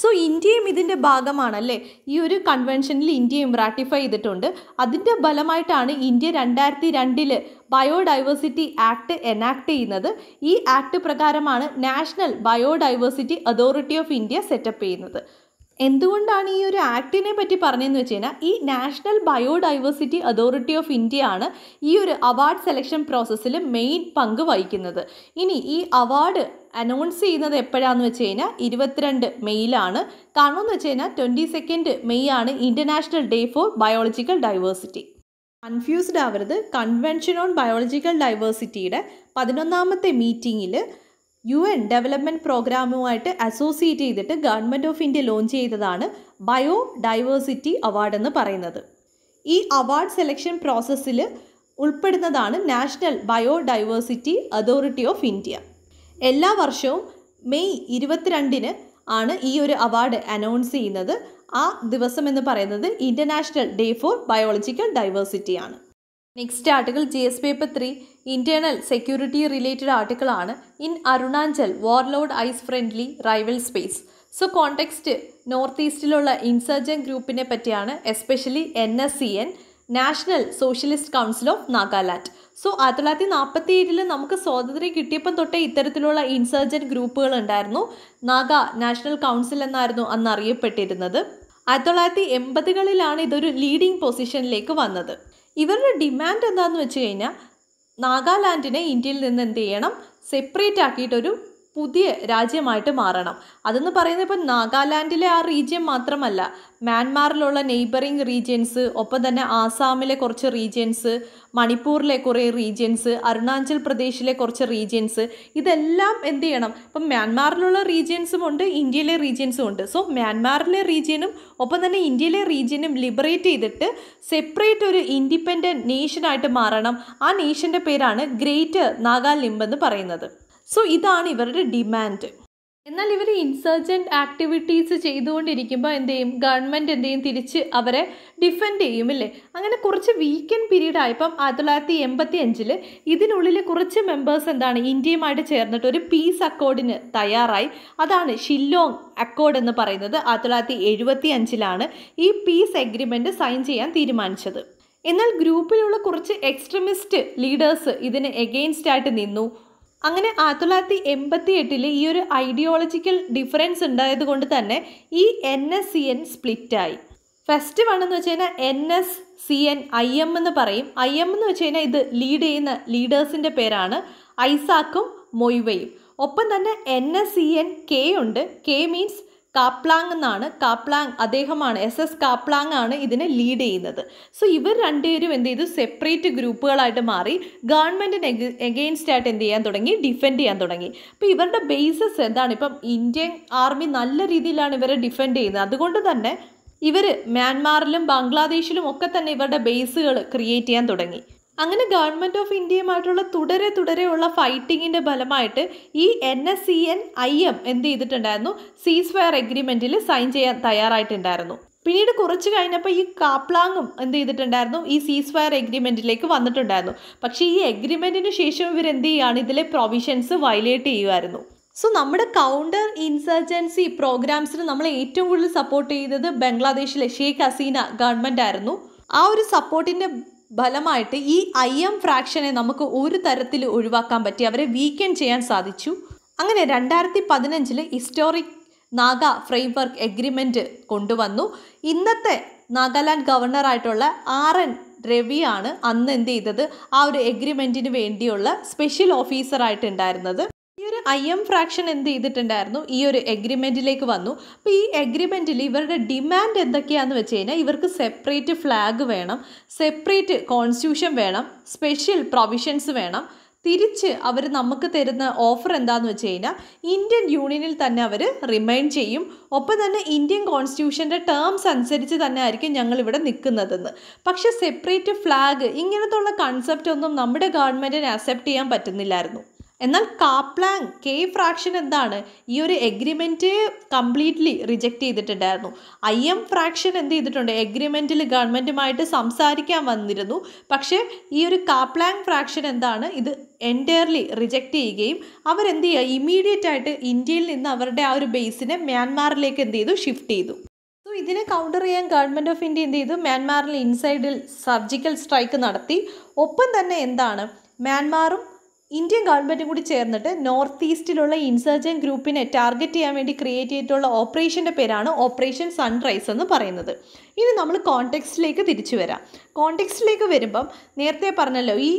സോ ഇന്ത്യയും ഇതിൻ്റെ ഭാഗമാണല്ലേ ഈ ഒരു കൺവെൻഷനിൽ ഇന്ത്യയും റാറ്റിഫൈ ചെയ്തിട്ടുണ്ട് അതിൻ്റെ ഫലമായിട്ടാണ് ഇന്ത്യ രണ്ടായിരത്തി രണ്ടിൽ ബയോഡൈവേഴ്സിറ്റി ആക്ട് എനാക്ട് ചെയ്യുന്നത് ഈ ആക്ട് പ്രകാരമാണ് national biodiversity authority of India set up ചെയ്യുന്നത് എന്തുകൊണ്ടാണ് ഈ ഒരു ആക്ടിനെ പറ്റി പറഞ്ഞതെന്ന് വെച്ച് കഴിഞ്ഞാൽ ഈ national biodiversity authority of India ആണ് ഈ ഒരു അവാർഡ് സെലക്ഷൻ പ്രോസസ്സിൽ മെയിൻ പങ്ക് വഹിക്കുന്നത് ഇനി ഈ അവാർഡ് അനൗൺസ് ചെയ്യുന്നത് എപ്പോഴാണെന്ന് വെച്ച് കഴിഞ്ഞാൽ ഇരുപത്തിരണ്ട് മെയ്യിലാണ് കാരണം എന്ന് വെച്ച് കഴിഞ്ഞാൽ ട്വൻറ്റി സെക്കൻഡ് മെയ് ആണ് international day for biological diversity confused ആവരുത് കൺവെൻഷൻ ഓൺ ബയോളജിക്കൽ ഡൈവേഴ്സിറ്റിയുടെ പതിനൊന്നാമത്തെ മീറ്റിങ്ങിൽ യു എൻ ഡെവലപ്മെൻറ്റ് പ്രോഗ്രാമുമായിട്ട് അസോസിയേറ്റ് ചെയ്തിട്ട് ഗവൺമെൻറ് ഓഫ് ഇന്ത്യ ലോഞ്ച് ചെയ്തതാണ് ബയോ ഡൈവേഴ്സിറ്റി അവാർഡ് എന്ന് പറയുന്നത് ഈ അവാർഡ് സെലക്ഷൻ പ്രോസസ്സിൽ ഉൾപ്പെടുന്നതാണ് national biodiversity authority of India എല്ലാ വർഷവും മെയ് ഇരുപത്തിരണ്ടിന് ആണ് ഈ ഒരു അവാർഡ് അനൗൺസ് ചെയ്യുന്നത് ആ ദിവസം എന്ന് പറയുന്നത് ഇൻ്റർനാഷണൽ ഡേ ഫോർ ബയോളജിക്കൽ ഡൈവേഴ്സിറ്റിയാണ് next article G S paper three internal security related article ആണ് in Arunachal warlord eyes friendly rival space so context north ഈസ്റ്റിലുള്ള ഇൻസർജൻ ഗ്രൂപ്പിനെ പറ്റിയാണ് especially N S C N national socialist council of Nagaland so ആയിരത്തി തൊള്ളായിരത്തി നാൽപ്പത്തി ഏഴിൽ നമുക്ക് സ്വാതന്ത്ര്യം കിട്ടിയപ്പം തൊട്ടേ ഇത്തരത്തിലുള്ള ഇൻസർജൻറ്റ് ഗ്രൂപ്പുകൾ ഉണ്ടായിരുന്നു നാഗ നാഷണൽ കൗൺസിൽ എന്നായിരുന്നു അന്ന് അറിയപ്പെട്ടിരുന്നത് ആയിരത്തി തൊള്ളായിരത്തി എൺപതുകളിലാണ് ഇതൊരു ലീഡിംഗ് പൊസിഷനിലേക്ക് വന്നത് ഇവരുടെ ഡിമാൻഡ് എന്താണെന്ന് വെച്ച് കഴിഞ്ഞാൽ നാഗാലാൻഡിനെ ഇന്ത്യയിൽ നിന്ന് എന്ത് ചെയ്യണം സെപ്പറേറ്റ് ആക്കിയിട്ടൊരു പുതിയ രാജ്യമായിട്ട് മാറണം അതെന്ന് പറയുന്നത് ഇപ്പം നാഗാലാൻഡിലെ ആ റീജിയൻ മാത്രമല്ല മ്യാൻമാറിലുള്ള നെയ്ബറിങ് റീജിയൻസ് ഒപ്പം തന്നെ ആസാമിലെ കുറച്ച് റീജിയൻസ് മണിപ്പൂരിലെ കുറേ റീജിയൻസ് അരുണാചൽ പ്രദേശിലെ കുറച്ച് റീജിയൻസ് ഇതെല്ലാം എന്ത് ചെയ്യണം ഇപ്പം മ്യാൻമാറിലുള്ള റീജിയൻസും ഉണ്ട് ഇന്ത്യയിലെ റീജിയൻസും ഉണ്ട് സോ മ്യാൻമാറിലെ റീജിയനും ഒപ്പം തന്നെ ഇന്ത്യയിലെ റീജിയനും ലിബറേറ്റ് ചെയ്തിട്ട് സെപ്പറേറ്റ് ഒരു ഇൻഡിപെൻഡൻറ്റ് നേഷനായിട്ട് മാറണം ആ നേഷൻ്റെ പേരാണ് ഗ്രേറ്റ് നാഗാലിംബ് എന്ന് പറയുന്നത് സോ ഇതാണ് ഇവരുടെ ഡിമാൻഡ് എന്നാൽ ഇവർ ഇൻസർജൻറ്റ് ആക്ടിവിറ്റീസ് ചെയ്തുകൊണ്ടിരിക്കുമ്പോൾ എന്ത് ചെയ്യും ഗവൺമെൻറ് എന്ത് ചെയ്യും തിരിച്ച് അവരെ ഡിഫെൻഡ് ചെയ്യും ഇല്ലേ അങ്ങനെ കുറച്ച് വീക്കെൻഡ് പീരീഡ് ആയപ്പം ആയിരത്തി തൊള്ളായിരത്തി എൺപത്തി അഞ്ചിൽ ഇതിനുള്ളിൽ കുറച്ച് മെമ്പേഴ്സ് എന്താണ് ഇന്ത്യയുമായിട്ട് ചേർന്നിട്ട് ഒരു പീസ് അക്കോർഡിന് തയ്യാറായി അതാണ് ഷില്ലോങ് അക്കോർഡ് എന്ന് പറയുന്നത് ആയിരത്തി തൊള്ളായിരത്തി എഴുപത്തി അഞ്ചിലാണ് ഈ പീസ് എഗ്രിമെൻറ്റ് സൈൻ ചെയ്യാൻ തീരുമാനിച്ചത് എന്നാൽ ഗ്രൂപ്പിലുള്ള കുറച്ച് എക്സ്ട്രീമിസ്റ്റ് ലീഡേഴ്സ് ഇതിന് എഗെയിൻസ്റ്റ് ആയിട്ട് നിന്നു അങ്ങനെ ആയിരത്തി തൊള്ളായിരത്തി എൺപത്തി എട്ടിൽ ഈ ഒരു ഐഡിയോളജിക്കൽ ഡിഫറൻസ് ഉണ്ടായത് കൊണ്ട് തന്നെ ഈ എൻ എസ് സി എൻ സ്പ്ലിറ്റായി ഫസ്റ്റ് വൺ എന്ന് വെച്ച് കഴിഞ്ഞാൽ N S C N I M എന്ന് പറയും ഐ എം എന്ന് വെച്ച് കഴിഞ്ഞാൽ ഇത് ലീഡ് ചെയ്യുന്ന ലീഡേഴ്സിൻ്റെ പേരാണ് ഐസാക്കും മൊയ്വയും ഒപ്പം തന്നെ N S C N K ഉണ്ട് കെ മീൻസ് കാപ്ലാങ് എന്നാണ് കാപ്ലാങ് അദ്ദേഹമാണ് എസ് എസ് കാപ്ലാങ് ആണ് ഇതിനെ ലീഡ് ചെയ്യുന്നത് സോ ഇവർ രണ്ടുപേരും എന്ത് ചെയ്തു സെപ്പറേറ്റ് ഗ്രൂപ്പുകളായിട്ട് മാറി ഗവൺമെൻറ്റിന് എഗെയിൻസ്റ്റ് ആയിട്ട് എന്ത് ചെയ്യാൻ തുടങ്ങി ഡിഫെൻഡ് ചെയ്യാൻ തുടങ്ങി അപ്പോൾ ഇവരുടെ ബേസസ് എന്താണ് ഇപ്പം ഇന്ത്യൻ ആർമി നല്ല രീതിയിലാണ് ഇവരെ ഡിഫെൻഡ് ചെയ്യുന്നത് അതുകൊണ്ട് തന്നെ ഇവർ മ്യാൻമാറിലും ബംഗ്ലാദേശിലും ഒക്കെ തന്നെ ഇവരുടെ ബേസുകൾ ക്രിയേറ്റ് ചെയ്യാൻ തുടങ്ങി അങ്ങനെ ഗവൺമെൻറ് ഓഫ് ഇന്ത്യയുമായിട്ടുള്ള തുടരെ തുടരെയുള്ള ഫൈറ്റിങ്ങിൻ്റെ ഫലമായിട്ട് ഈ N S C N I M എന്ത് ചെയ്തിട്ടുണ്ടായിരുന്നു സീസ് ഫയർ അഗ്രിമെൻറ്റിൽ സൈൻ ചെയ്യാൻ തയ്യാറായിട്ടുണ്ടായിരുന്നു പിന്നീട് കുറച്ച് കഴിഞ്ഞപ്പോൾ ഈ കാപ്ലാങ്ങും എന്ത് ചെയ്തിട്ടുണ്ടായിരുന്നു ഈ സീസ് ഫയർ എഗ്രിമെൻറ്റിലേക്ക് വന്നിട്ടുണ്ടായിരുന്നു പക്ഷേ ഈ എഗ്രിമെൻറ്റിന് ശേഷം ഇവർ എന്ത് ചെയ്യുകയാണ് ഇതിലെ പ്രൊവിഷൻസ് വയലേറ്റ് ചെയ്യുമായിരുന്നു സോ നമ്മുടെ കൗണ്ടർ ഇൻസർജൻസി പ്രോഗ്രാംസിന് നമ്മൾ ഏറ്റവും കൂടുതൽ സപ്പോർട്ട് ചെയ്തത് ബംഗ്ലാദേശിലെ ഷെയ്ഖ് ഹസീന ഗവൺമെൻറ് ആയിരുന്നു ആ ഒരു സപ്പോർട്ടിൻ്റെ ഫലമായിട്ട് ഈ ഐ എം ഫ്രാക്ഷനെ നമുക്ക് ഒരു തരത്തിൽ ഒഴിവാക്കാൻ പറ്റി അവരെ വീക്കെൻഡ് ചെയ്യാൻ സാധിച്ചു അങ്ങനെ രണ്ടായിരത്തി പതിനഞ്ചിൽ ഹിസ്റ്റോറിക് നാഗ ഫ്രെയിംവർക്ക് എഗ്രിമെൻറ്റ് കൊണ്ടുവന്നു ഇന്നത്തെ നാഗാലാൻഡ് ഗവർണറായിട്ടുള്ള ആർ എൻ രവിയാണ് അന്ന് എന്ത് ചെയ്തത് ആ ഒരു എഗ്രിമെൻറ്റിന് വേണ്ടിയുള്ള സ്പെഷ്യൽ ഓഫീസറായിട്ടുണ്ടായിരുന്നത് ഉണ്ടായിരുന്നത് ഈ ഒരു ഐ എം ഫ്രാക്ഷൻ എന്ത് ചെയ്തിട്ടുണ്ടായിരുന്നു ഈ ഒരു എഗ്രിമെൻറ്റിലേക്ക് വന്നു അപ്പോൾ ഈ എഗ്രിമെൻറ്റിൽ ഇവരുടെ ഡിമാൻഡ് എന്തൊക്കെയാണെന്ന് വെച്ച് കഴിഞ്ഞാൽ ഇവർക്ക് സെപ്പറേറ്റ് ഫ്ലാഗ് വേണം സെപ്പറേറ്റ് കോൺസ്റ്റിറ്റ്യൂഷൻ വേണം സ്പെഷ്യൽ പ്രൊവിഷൻസ് വേണം തിരിച്ച് അവർ നമുക്ക് തരുന്ന ഓഫർ എന്താണെന്ന് വെച്ച് കഴിഞ്ഞാൽ ഇന്ത്യൻ യൂണിയനിൽ തന്നെ അവർ റിമൈൻ ചെയ്യും ഒപ്പം തന്നെ ഇന്ത്യൻ കോൺസ്റ്റിറ്റ്യൂഷൻ്റെ ടേംസ് അനുസരിച്ച് തന്നെ ആയിരിക്കും ഞങ്ങൾ ഇവിടെ നിൽക്കുന്നതെന്ന് പക്ഷേ സെപ്പറേറ്റ് ഫ്ലാഗ് ഇങ്ങനത്തുള്ള കൺസെപ്റ്റ് ഒന്നും നമ്മുടെ ഗവൺമെൻറ്റിന് അക്സെപ്റ്റ് ചെയ്യാൻ പറ്റുന്നില്ലായിരുന്നു എന്നാൽ കാപ്ലാങ് കെ ഫ്രാക്ഷൻ എന്താണ് ഈ ഒരു എഗ്രിമെൻറ്റ് കംപ്ലീറ്റ്ലി റിജക്റ്റ് ചെയ്തിട്ടുണ്ടായിരുന്നു ഐ എം ഫ്രാക്ഷൻ എന്ത് ചെയ്തിട്ടുണ്ട് എഗ്രിമെൻറ്റിൽ ഗവൺമെൻറ്റുമായിട്ട് സംസാരിക്കാൻ വന്നിരുന്നു പക്ഷേ ഈ ഒരു കാപ്ലാങ് ഫ്രാക്ഷൻ എന്താണ് ഇത് എൻറ്റയർലി റിജക്റ്റ് ചെയ്യുകയും അവരെന്ത് ചെയ്യുക ഇമ്മീഡിയറ്റ് ആയിട്ട് ഇന്ത്യയിൽ നിന്ന് അവരുടെ ആ ഒരു ബേസിനെ മ്യാൻമാറിലേക്ക് എന്ത് ചെയ്തു ഷിഫ്റ്റ് ചെയ്തു സോ ഇതിനെ കൗണ്ടർ ചെയ്യാൻ ഗവൺമെൻറ് ഓഫ് ഇന്ത്യ എന്ത് ചെയ്തു മ്യാൻമാറിൽ ഇൻസൈഡിൽ സർജിക്കൽ സ്ട്രൈക്ക് നടത്തി ഒപ്പം തന്നെ എന്താണ് മ്യാൻമാറും ഇന്ത്യൻ ഗവൺമെൻറ്റും കൂടി ചേർന്നിട്ട് നോർത്ത് ഈസ്റ്റിലുള്ള ഇൻസർജൻ ഗ്രൂപ്പിനെ ടാർഗറ്റ് ചെയ്യാൻ വേണ്ടി ക്രിയേറ്റ് ചെയ്തിട്ടുള്ള ഓപ്പറേഷൻ്റെ പേരാണ് ഓപ്പറേഷൻ സൺറൈസ് എന്ന് പറയുന്നത് ഇനി നമ്മൾ കോണ്ടെക്സ്റ്റിലേക്ക് തിരിച്ചു വരാം കോണ്ടെക്സ്റ്റിലേക്ക് വരുമ്പം നേരത്തെ പറഞ്ഞല്ലോ ഈ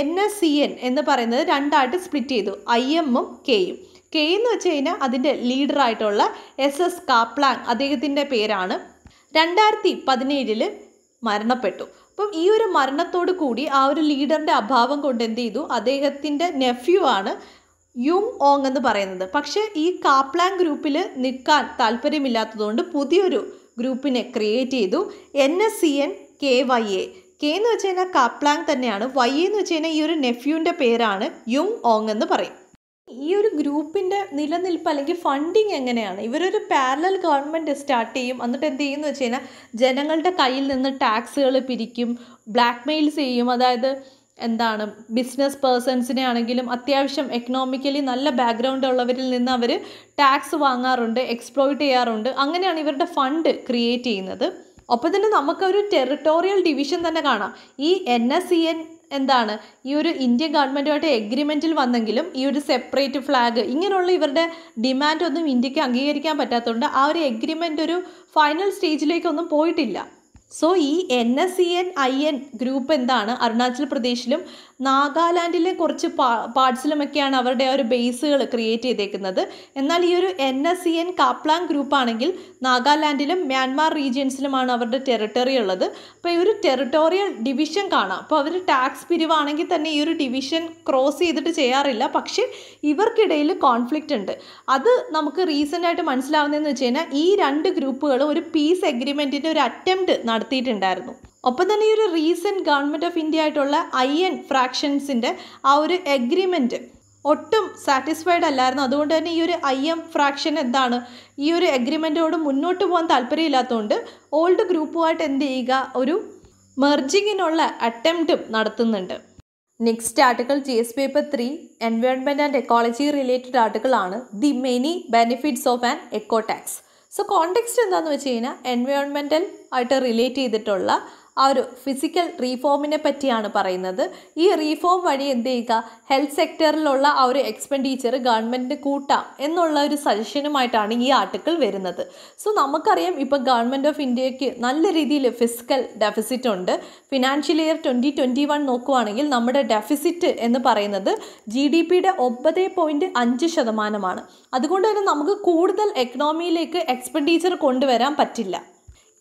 എൻ എസ് സി എൻ എന്ന് പറയുന്നത് രണ്ടായിട്ട് സ്പ്ലിറ്റ് ചെയ്തു ഐ എമ്മും കെയും കെ എന്ന് വെച്ച് കഴിഞ്ഞാൽ അതിൻ്റെ ലീഡറായിട്ടുള്ള എസ് എസ് കാപ്ലാങ് അദ്ദേഹത്തിൻ്റെ പേരാണ് രണ്ടായിരത്തി പതിനേഴിൽ മരണപ്പെട്ടു അപ്പം ഈ ഒരു മരണത്തോട് കൂടി ആ ഒരു ലീഡറിൻ്റെ അഭാവം കൊണ്ട് എന്ത് ചെയ്തു അദ്ദേഹത്തിൻ്റെ നെഫ്യൂ ആണ് യുങ് ഓങ് എന്ന് പറയുന്നത് പക്ഷേ ഈ കാപ്ലാൻ ഗ്രൂപ്പിൽ നിൽക്കാൻ താല്പര്യമില്ലാത്തതുകൊണ്ട് പുതിയൊരു ഗ്രൂപ്പിനെ ക്രിയേറ്റ് ചെയ്തു N S C N K Y A K എന്ന് വെച്ച് കഴിഞ്ഞാൽ കാപ്ലാങ് തന്നെയാണ് വൈ എന്ന് വെച്ച് കഴിഞ്ഞാൽ ഈ ഒരു നെഫ്യൂവിൻ്റെ പേരാണ് യുങ് ഓങ് എന്ന് പറയും ഈ ഒരു ഗ്രൂപ്പിൻ്റെ നിലനിൽപ്പ് അല്ലെങ്കിൽ ഫണ്ടിങ് എങ്ങനെയാണ് ഇവരൊരു പാരലൽ ഗവൺമെൻറ് സ്റ്റാർട്ട് ചെയ്യും എന്നിട്ട് എന്ത് ചെയ്യുമെന്ന് വെച്ച് കഴിഞ്ഞാൽ ജനങ്ങളുടെ കയ്യിൽ നിന്ന് ടാക്സുകൾ പിരിക്കും ബ്ലാക്ക് മെയിൽ ചെയ്യും അതായത് എന്താണ് ബിസിനസ് പേഴ്സൺസിനെ ആണെങ്കിലും അത്യാവശ്യം എക്കണോമിക്കലി നല്ല ബാക്ക്ഗ്രൗണ്ട് ഉള്ളവരിൽ നിന്ന് അവർ ടാക്സ് വാങ്ങാറുണ്ട് എക്സ്പ്ലോയിറ്റ് ചെയ്യാറുണ്ട് അങ്ങനെയാണ് ഇവരുടെ ഫണ്ട് ക്രിയേറ്റ് ചെയ്യുന്നത് ഒപ്പം തന്നെ നമുക്കൊരു ടെറിട്ടോറിയൽ ഡിവിഷൻ തന്നെ കാണാം ഈ എൻ എസ് സി എൻ എന്താണ് ഈ ഒരു ഇന്ത്യൻ ഗവൺമെൻറ്റുമായിട്ട് എഗ്രിമെൻറ്റിൽ വന്നെങ്കിലും ഈ ഒരു സെപ്പറേറ്റ് ഫ്ലാഗ് ഇങ്ങനെയുള്ള ഇവരുടെ ഡിമാൻഡൊന്നും ഇന്ത്യക്ക് അംഗീകരിക്കാൻ പറ്റാത്തതുകൊണ്ട് ആ ഒരു എഗ്രിമെൻ്റ് ഒരു ഫൈനൽ സ്റ്റേജിലേക്കൊന്നും പോയിട്ടില്ല സോ ഈ N S C N I N group എന്താണ് അരുണാചൽ പ്രദേശിലും നാഗാലാൻഡിലെ കുറച്ച് പാ പാർട്സിലുമൊക്കെയാണ് അവരുടെ ആ ഒരു ബേസുകൾ ക്രിയേറ്റ് ചെയ്തേക്കുന്നത് എന്നാൽ ഈ ഒരു N S C N Khaplang group ആണെങ്കിൽ നാഗാലാൻഡിലും മ്യാൻമാർ റീജിയൻസിലുമാണ് അവരുടെ ടെറിട്ടറി ഉള്ളത് അപ്പോൾ ഈ ഒരു ടെറിട്ടോറിയൽ ഡിവിഷൻ കാണാം അപ്പോൾ അവർ ടാക്സ് പിരിവാണെങ്കിൽ തന്നെ ഈ ഒരു ഡിവിഷൻ ക്രോസ് ചെയ്തിട്ട് ചെയ്യാറില്ല പക്ഷേ ഇവർക്കിടയിൽ കോൺഫ്ലിക്റ്റ് ഉണ്ട് അത് നമുക്ക് റീസെൻ്റായിട്ട് മനസ്സിലാവുന്നതെന്ന് വെച്ച് കഴിഞ്ഞാൽ ഈ രണ്ട് ഗ്രൂപ്പുകളും ഒരു പീസ് എഗ്രിമെൻറ്റിൻ്റെ ഒരു അറ്റംപ്റ്റ് നടത്തി നടത്തിയിട്ടുണ്ടായിരുന്നു ഒപ്പം തന്നെ ഈ ഒരു റീസെൻറ്റ് ഗവൺമെൻറ് ഓഫ് ഇന്ത്യ ആയിട്ടുള്ള എൻ ഫ്രാക്ഷൻസിൻ്റെ ആ ഒരു എഗ്രിമെൻറ്റ് ഒട്ടും സാറ്റിസ്ഫൈഡ് അല്ലായിരുന്നു അതുകൊണ്ട് തന്നെ ഈ ഒരു ഐ എം ഫ്രാക്ഷൻ എന്താണ് ഈ ഒരു എഗ്രിമെൻറ്റോട് മുന്നോട്ട് പോകാൻ താല്പര്യമില്ലാത്തതുകൊണ്ട് ഓൾഡ് ഗ്രൂപ്പുമായിട്ട് എന്ത് ചെയ്യുക ഒരു മെർജിങ്ങിനുള്ള അറ്റംപ്റ്റും നടത്തുന്നുണ്ട് next article G S paper three environment and ecology related article ആണ് the many benefits of an eco tax so context എന്താണെന്ന് വെച്ച് കഴിഞ്ഞാൽ എൻവയോൺമെൻറ്റൽ ആയിട്ട് റിലേറ്റ് ചെയ്തിട്ടുള്ള ആ ഒരു ഫിസിക്കൽ റീഫോമിനെ പറ്റിയാണ് പറയുന്നത് ഈ റീഫോം വഴി എന്ത് ചെയ്യുക ഹെൽത്ത് സെക്ടറിലുള്ള ആ ഒരു എക്സ്പെൻഡിച്ചർ ഗവൺമെൻറ് കൂട്ടാം എന്നുള്ള ഒരു സജഷനുമായിട്ടാണ് ഈ ആർട്ടിക്കിൾ വരുന്നത് സോ നമുക്കറിയാം ഇപ്പോൾ ഗവൺമെൻറ് ഓഫ് ഇന്ത്യക്ക് നല്ല രീതിയിൽ ഫിസിക്കൽ ഡെഫിസിറ്റ് ഉണ്ട് financial year twenty twenty one നോക്കുവാണെങ്കിൽ നമ്മുടെ ഡെഫിസിറ്റ് എന്ന് പറയുന്നത് ജി ഡി പിയുടെ ഒമ്പത് പോയിൻറ്റ് അഞ്ച് ശതമാനമാണ് അതുകൊണ്ട് തന്നെ നമുക്ക് കൂടുതൽ എക്കണോമിയിലേക്ക് എക്സ്പെൻഡിച്ചർ കൊണ്ടുവരാൻ പറ്റില്ല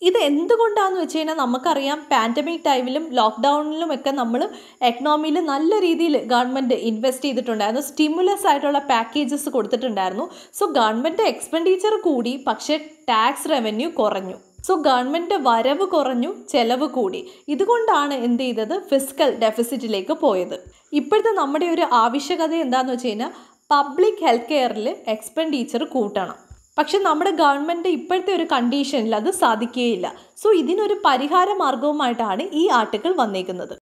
ഇത് എന്തുകൊണ്ടാണെന്ന് വെച്ച് കഴിഞ്ഞാൽ നമുക്കറിയാം പാൻഡമിക് ടൈമിലും ലോക്ക്ഡൗണിലും ഒക്കെ നമ്മൾ എക്കണോമിയിൽ നല്ല രീതിയിൽ ഗവൺമെൻറ് ഇൻവെസ്റ്റ് ചെയ്തിട്ടുണ്ടായിരുന്നു സ്റ്റിമുലസ് ആയിട്ടുള്ള പാക്കേജസ് കൊടുത്തിട്ടുണ്ടായിരുന്നു സോ ഗവൺമെൻറ് എക്സ്പെൻഡിച്ചർ കൂടി പക്ഷേ ടാക്സ് റവന്യൂ കുറഞ്ഞു സോ ഗവൺമെൻറ് വരവ് കുറഞ്ഞു ചെലവ് കൂടി ഇതുകൊണ്ടാണ് എന്ത് ചെയ്തത് ഫിസിക്കൽ ഡെഫിസിറ്റിലേക്ക് പോയത് ഇപ്പോഴത്തെ നമ്മുടെ ഒരു ആവശ്യകത എന്താണെന്ന് വെച്ച് കഴിഞ്ഞാൽ പബ്ലിക് ഹെൽത്ത് കെയറിൽ എക്സ്പെൻഡിച്ചർ കൂട്ടണം പക്ഷെ നമ്മുടെ ഗവൺമെൻറ് ഇപ്പോഴത്തെ ഒരു കണ്ടീഷനിൽ അത് സാധിക്കുകയില്ല സോ ഇതിനൊരു പരിഹാര മാർഗവുമായിട്ടാണ് ഈ ആർട്ടിക്കിൾ വന്നേക്കുന്നത്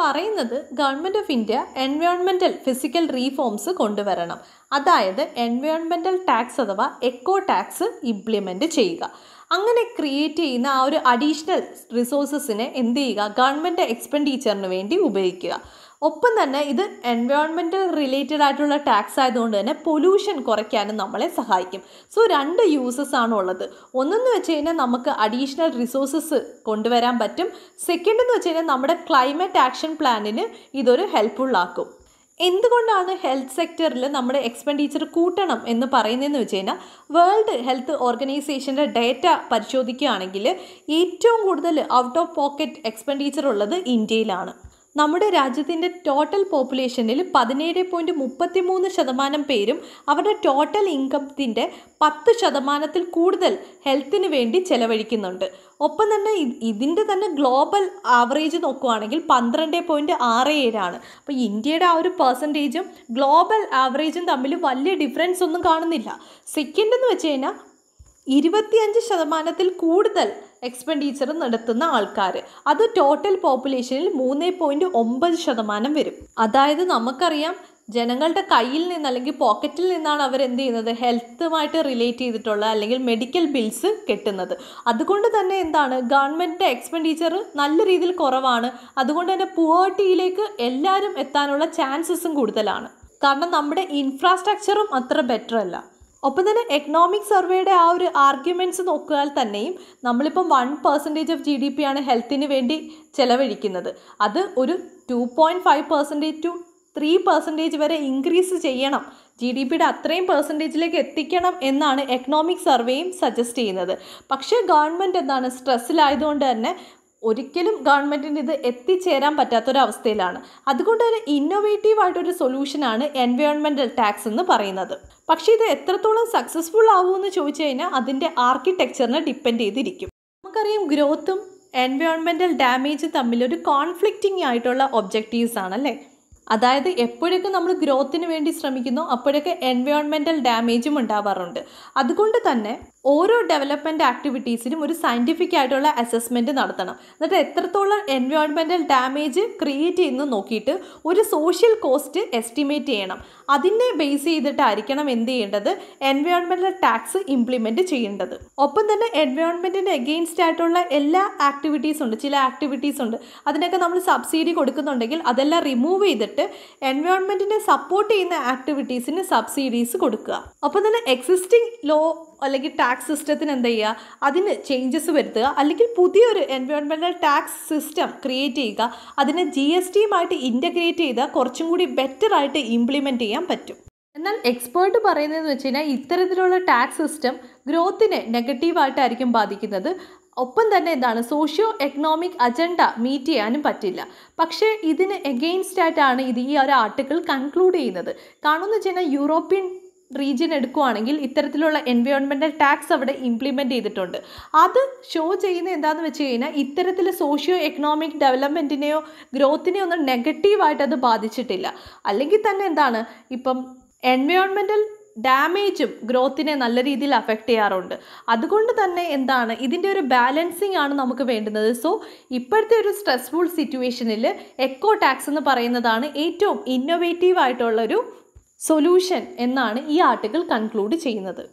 പറയുന്നത് government of India environmental physical reforms കൊണ്ടുവരണം അതായത് എൻവയോൺമെൻറ്റൽ ടാക്സ് അഥവാ എക്കോ ടാക്സ് ഇംപ്ലിമെൻറ്റ് ചെയ്യുക അങ്ങനെ ക്രിയേറ്റ് ചെയ്യുന്ന ആ ഒരു അഡീഷണൽ റിസോഴ്സസിനെ എന്ത് ചെയ്യുക ഗവൺമെൻറ് എക്സ്പെൻഡിച്ചറിന് വേണ്ടി ഉപയോഗിക്കുക ഒപ്പം തന്നെ ഇത് എൻവയോൺമെൻറ്റൽ റിലേറ്റഡ് ആയിട്ടുള്ള ടാക്സ് ആയതുകൊണ്ട് തന്നെ പൊല്യൂഷൻ കുറയ്ക്കാനും നമ്മളെ സഹായിക്കും സോ രണ്ട് യൂസസ് ആണ് ഉള്ളത് ഒന്നെന്ന് വെച്ച് കഴിഞ്ഞാൽ നമുക്ക് അഡീഷണൽ റിസോഴ്സസ് കൊണ്ടുവരാൻ പറ്റും സെക്കൻഡ് എന്ന് വെച്ച് കഴിഞ്ഞാൽ നമ്മുടെ ക്ലൈമറ്റ് ആക്ഷൻ പ്ലാനിന് ഇതൊരു ഹെൽപ്ഫുള്ളാക്കും എന്തുകൊണ്ടാണ് ഹെൽത്ത് സെക്ടറിൽ നമ്മുടെ എക്സ്പെൻഡിച്ചർ കൂട്ടണം എന്ന് പറയുന്നതെന്ന് വെച്ച് കഴിഞ്ഞാൽ വേൾഡ് ഹെൽത്ത് ഓർഗനൈസേഷൻ്റെ ഡേറ്റ പരിശോധിക്കുകയാണെങ്കിൽ ഏറ്റവും കൂടുതൽ ഔട്ട് ഓഫ് പോക്കറ്റ് എക്സ്പെൻഡിച്ചർ ഉള്ളത് ഇന്ത്യയിലാണ് നമ്മുടെ രാജ്യത്തിൻ്റെ ടോട്ടൽ പോപ്പുലേഷനിൽ പതിനേഴ് പോയിൻറ്റ് മുപ്പത്തി മൂന്ന് ശതമാനം പേരും അവരുടെ ടോട്ടൽ ഇൻകത്തിൻ്റെ പത്ത് ശതമാനത്തിൽ കൂടുതൽ ഹെൽത്തിന് വേണ്ടി ചെലവഴിക്കുന്നുണ്ട് ഒപ്പം തന്നെ ഇതിൻ്റെ തന്നെ ഗ്ലോബൽ ആവറേജ് നോക്കുവാണെങ്കിൽ പന്ത്രണ്ട് പോയിൻറ്റ് ആറ് ഏഴാണ് അപ്പോൾ ഇന്ത്യയുടെ ആ ഒരു പെർസെൻറ്റേജും ഗ്ലോബൽ ആവറേജും തമ്മിൽ വലിയ ഡിഫറൻസ് ഒന്നും കാണുന്നില്ല സെക്കൻഡ് എന്ന് വെച്ച് കഴിഞ്ഞാൽ ഇരുപത്തിയഞ്ച് ശതമാനത്തിൽ കൂടുതൽ എക്സ്പെൻഡിച്ചർ നടത്തുന്ന ആൾക്കാർ അത് ടോട്ടൽ പോപ്പുലേഷനിൽ മൂന്ന് പോയിൻറ്റ് ഒമ്പത് ശതമാനം വരും അതായത് നമുക്കറിയാം ജനങ്ങളുടെ കയ്യിൽ നിന്ന് അല്ലെങ്കിൽ പോക്കറ്റിൽ നിന്നാണ് അവർ എന്ത് ചെയ്യുന്നത് ഹെൽത്തുമായിട്ട് റിലേറ്റ് ചെയ്തിട്ടുള്ള അല്ലെങ്കിൽ മെഡിക്കൽ ബിൽസ് കെട്ടുന്നത് അതുകൊണ്ട് തന്നെ എന്താണ് ഗവൺമെൻറ്റിൻ്റെ എക്സ്പെൻഡിച്ചർ നല്ല രീതിയിൽ കുറവാണ് അതുകൊണ്ട് തന്നെ പുവേർട്ടിയിലേക്ക് എല്ലാവരും എത്താനുള്ള ചാൻസസും കൂടുതലാണ് കാരണം നമ്മുടെ ഇൻഫ്രാസ്ട്രക്ചറും അത്ര ബെറ്റർ അല്ല ഒപ്പം തന്നെ എക്കണോമിക് സർവേയുടെ ആ ഒരു ആർഗ്യുമെൻറ്റ്സ് നോക്കിയാൽ തന്നെയും നമ്മളിപ്പം one percentage of G D P ആണ് ഹെൽത്തിന് വേണ്ടി ചെലവഴിക്കുന്നത് അത് ഒരു two point five percentage two three percentage വരെ ഇൻക്രീസ് ചെയ്യണം ജി ഡി പിയുടെ അത്രയും പെർസെൻറ്റേജിലേക്ക് എത്തിക്കണം എന്നാണ് എക്കണോമിക് സർവേയും സജസ്റ്റ് ചെയ്യുന്നത് പക്ഷേ ഗവൺമെൻറ് എന്താണ് സ്ട്രെസ്സിലായതുകൊണ്ട് തന്നെ ഒരിക്കലും ഗവൺമെൻറ്റിന് ഇത് എത്തിച്ചേരാൻ പറ്റാത്തൊരവസ്ഥയിലാണ് അതുകൊണ്ട് തന്നെ ഇന്നൊവേറ്റീവ് ആയിട്ടൊരു സൊല്യൂഷനാണ് എൻവയോൺമെൻറ്റൽ ടാക്സ് എന്ന് പറയുന്നത് പക്ഷേ ഇത് എത്രത്തോളം സക്സസ്ഫുൾ ആവുമെന്ന് ചോദിച്ചു കഴിഞ്ഞാൽ അതിൻ്റെ ആർക്കിടെക്ചറിനെ ഡിപ്പെൻഡ് ചെയ്തിരിക്കും നമുക്കറിയാം ഗ്രോത്തും എൻവയോൺമെൻറ്റൽ ഡാമേജ് തമ്മിലൊരു കോൺഫ്ലിക്റ്റിംഗ് ആയിട്ടുള്ള ഒബ്ജക്റ്റീവ്സ് ആണല്ലേ അതായത് എപ്പോഴൊക്കെ നമ്മൾ ഗ്രോത്തിന് വേണ്ടി ശ്രമിക്കുന്നു അപ്പോഴൊക്കെ എൻവയോൺമെൻറ്റൽ ഡാമേജും ഉണ്ടാവാറുണ്ട് അതുകൊണ്ട് തന്നെ ഓരോ ഡെവലപ്മെൻ്റ് ആക്ടിവിറ്റീസിനും ഒരു സയൻറ്റിഫിക് ആയിട്ടുള്ള അസസ്മെൻറ്റ് നടത്തണം എന്നിട്ട് എത്രത്തോളം എൻവയോൺമെൻറ്റൽ ഡാമേജ് ക്രിയേറ്റ് ചെയ്യുന്ന നോക്കിയിട്ട് ഒരു സോഷ്യൽ കോസ്റ്റ് എസ്റ്റിമേറ്റ് ചെയ്യണം അതിനെ ബേസ് ചെയ്തിട്ടായിരിക്കണം എന്ത് ചെയ്യേണ്ടത് എൻവയോൺമെൻറ്റൽ ടാക്സ് ഇംപ്ലിമെൻറ്റ് ചെയ്യേണ്ടത് ഒപ്പം തന്നെ എൻവയോൺമെൻറ്റിന് എഗെയിൻസ്റ്റ് ആയിട്ടുള്ള എല്ലാ ആക്ടിവിറ്റീസ് ഉണ്ട് ചില ആക്ടിവിറ്റീസ് ഉണ്ട് അതിനൊക്കെ നമ്മൾ സബ്സിഡി കൊടുക്കുന്നുണ്ടെങ്കിൽ അതെല്ലാം റിമൂവ് ചെയ്തിട്ട് എൻവയോൺമെൻറ്റിനെ സപ്പോർട്ട് ചെയ്യുന്ന ആക്ടിവിറ്റീസിന് സബ്സിഡീസ് കൊടുക്കുക ഒപ്പം തന്നെ എക്സിസ്റ്റിംഗ് ലോ അല്ലെങ്കിൽ ടാക്സ് സിസ്റ്റത്തിന് എന്താ ചെയ്യുക അതിന് ചേഞ്ചസ് വരുത്തുക അല്ലെങ്കിൽ പുതിയൊരു എൻവയോൺമെൻ്റൽ ടാക്സ് സിസ്റ്റം ക്രിയേറ്റ് ചെയ്യുക അതിനെ ജി എസ് ടിയുമായിട്ട് ഇൻ്റഗ്രേറ്റ് ചെയ്താൽ കുറച്ചും കൂടി ബെറ്ററായിട്ട് ഇംപ്ലിമെൻ്റ് ചെയ്യാൻ പറ്റും എന്നാൽ എക്സ്പേർട്ട് പറയുന്നതെന്ന് വെച്ച് കഴിഞ്ഞാൽ ഇത്തരത്തിലുള്ള ടാക്സ് സിസ്റ്റം ഗ്രോത്തിനെ നെഗറ്റീവായിട്ടായിരിക്കും ബാധിക്കുന്നത് ഒപ്പം തന്നെ എന്താണ് സോഷ്യോ എക്കണോമിക് അജണ്ട മീറ്റ് ചെയ്യാനും പറ്റില്ല പക്ഷേ ഇതിന് എഗെയിൻസ്റ്റായിട്ടാണ് ഇത് ഈ ഒരു ആർട്ടിക്കിൾ കൺക്ലൂഡ് ചെയ്യുന്നത് കാണുമെന്ന് വെച്ച് കഴിഞ്ഞാൽ യൂറോപ്യൻ റീജിയൻ എടുക്കുകയാണെങ്കിൽ ഇത്തരത്തിലുള്ള എൻവയോൺമെൻറ്റൽ ടാക്സ് അവിടെ ഇംപ്ലിമെൻ്റ് ചെയ്തിട്ടുണ്ട് അത് ഷോ ചെയ്യുന്ന എന്താണെന്ന് വെച്ച് കഴിഞ്ഞാൽ ഇത്തരത്തിൽ സോഷ്യോ എക്കണോമിക് ഡെവലപ്മെൻറ്റിനെയോ ഗ്രോത്തിനെയോ ഒന്നും നെഗറ്റീവായിട്ട് അത് ബാധിച്ചിട്ടില്ല അല്ലെങ്കിൽ തന്നെ എന്താണ് ഇപ്പം എൻവയോൺമെൻറ്റൽ ഡാമേജും ഗ്രോത്തിനെ നല്ല രീതിയിൽ അഫക്റ്റ് ചെയ്യാറുണ്ട് അതുകൊണ്ട് തന്നെ എന്താണ് ഇതിൻ്റെ ഒരു ബാലൻസിങ് ആണ് നമുക്ക് വേണ്ടുന്നത് സോ ഇപ്പോഴത്തെ ഒരു സ്ട്രെസ്ഫുൾ സിറ്റുവേഷനിൽ എക്കോ ടാക്സ് എന്ന് പറയുന്നതാണ് ഏറ്റവും ഇന്നൊവേറ്റീവ് ആയിട്ടുള്ളൊരു സൊല്യൂഷൻ എന്നാണ് ഈ ആർട്ടിക്കിൾ കൺക്ലൂഡ് ചെയ്യുന്നത്